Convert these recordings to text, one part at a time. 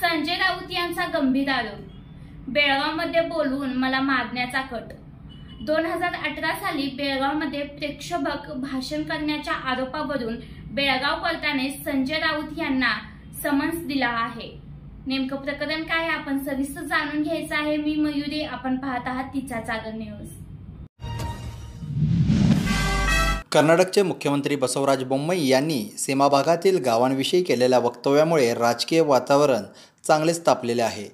संजय राऊत यांचा गंभीर आरोप बेळगावमध्ये बोलवून मला मारण्याचा कट दोन हजार अठरा साली बेळगावमध्ये प्रेक्षभक भाषण करण्याच्या आरोपावरून बेळगाव कोर्टाने संजय राऊत यांना समन्स दिला आहे नेमकं प्रकरण काय आपण सविस्तर जाणून घ्यायचं आहे मी मयुरी आपण पाहत आहात तिचा जागर न्यूज कर्नाटकचे मुख्यमंत्री बसवराज बोम्मई यांनी सीमाभागातील गावांविषयी केलेल्या वक्तव्यामुळे राजकीय वातावरण चांगलेच तापलेले आहे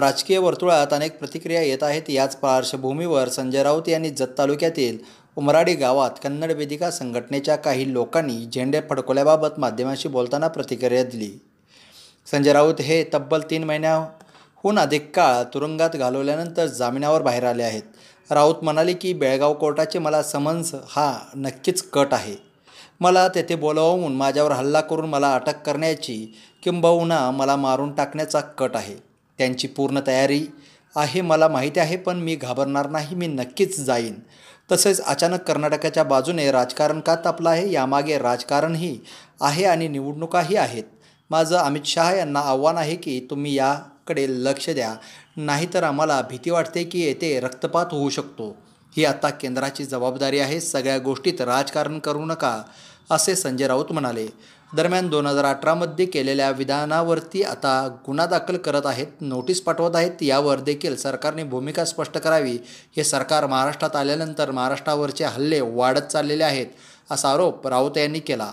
राजकीय वर्तुळात अनेक प्रतिक्रिया येत आहेत याच पार्श्वभूमीवर संजय राऊत यांनी जत तालुक्यातील उमराडी गावात कन्नड वेदिका संघटनेच्या काही लोकांनी झेंडे फडकवल्याबाबत माध्यमांशी बोलताना प्रतिक्रिया दिली संजय राऊत हे तब्बल तीन महिन्या हून अधिक काळ तुरुंगात घालवल्यानंतर जामिनावर बाहेर आले आहेत राऊत म्हणाले की बेळगाव कोर्टाचे मला समन्स हा नक्कीच कट आहे मला तेथे बोलावून माझ्यावर हल्ला करून मला अटक करण्याची किंबहुना मला मारून टाकण्याचा कट आहे त्यांची पूर्ण तयारी आहे मला माहिती आहे पण मी घाबरणार नाही मी नक्कीच जाईन तसेच अचानक कर्नाटकाच्या बाजूने राजकारण का तापलं आहे यामागे राजकारणही आहे आणि निवडणुकाही आहेत माझं अमित शहा यांना आव्हान आहे की तुम्ही या कडे लक्ष द्या नाहीतर आम्हाला भीती वाटते की येथे रक्तपात होऊ शकतो ही आता केंद्राची जबाबदारी आहे सगळ्या गोष्टीत राजकारण करू नका असे संजय राऊत म्हणाले दरम्यान दोन हजार अठरामध्ये केलेल्या विधानावरती आता गुन्हा दाखल करत आहेत नोटीस पाठवत आहेत यावर देखील सरकारने भूमिका स्पष्ट करावी हे सरकार महाराष्ट्रात आल्यानंतर महाराष्ट्रावरचे हल्ले वाढत चाललेले आहेत असा आरोप राऊत यांनी केला